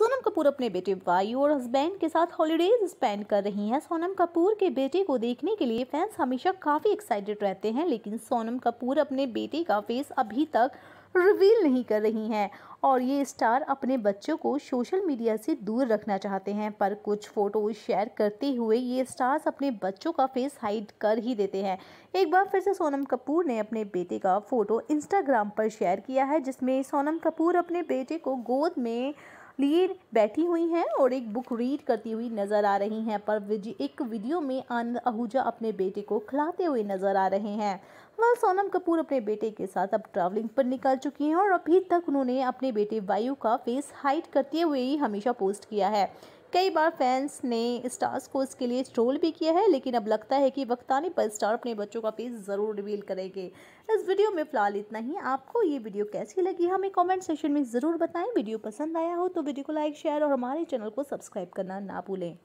सोनम कपूर अपने बेटे वायु और हस्बैंड के साथ हॉलीडेज स्पेंड कर रही हैं सोनम कपूर के बेटे को देखने के लिए फैंस हमेशा काफ़ी एक्साइटेड रहते हैं लेकिन सोनम कपूर अपने बेटे का फेस अभी तक रिवील नहीं कर रही हैं और ये स्टार अपने बच्चों को सोशल मीडिया से दूर रखना चाहते हैं पर कुछ फ़ोटो शेयर करते हुए ये स्टार्स अपने बच्चों का फेस हाइड कर ही देते हैं एक बार फिर से सोनम कपूर ने अपने बेटे का फ़ोटो इंस्टाग्राम पर शेयर किया है जिसमें सोनम कपूर अपने बेटे को गोद में लिए बैठी हुई हैं और एक बुक रीड करती हुई नज़र आ रही हैं पर एक वीडियो में आनंद आहूजा अपने बेटे को खिलाते हुए नज़र आ रहे हैं वह सोनम कपूर अपने बेटे के साथ अब ट्रैवलिंग पर निकल चुकी हैं और अभी तक उन्होंने अपने बेटे वायु का फेस हाइड करते हुए ही हमेशा पोस्ट किया है कई बार फैंस ने स्टार्स को इसके लिए ट्रोल भी किया है लेकिन अब लगता है कि वक्त आने पर स्टार अपने बच्चों का पेज ज़रूर रिवील करेंगे इस वीडियो में फ़िलहाल इतना ही आपको ये वीडियो कैसी लगी हमें कमेंट सेक्शन में ज़रूर बताएं वीडियो पसंद आया हो तो वीडियो को लाइक शेयर और हमारे चैनल को सब्सक्राइब करना ना भूलें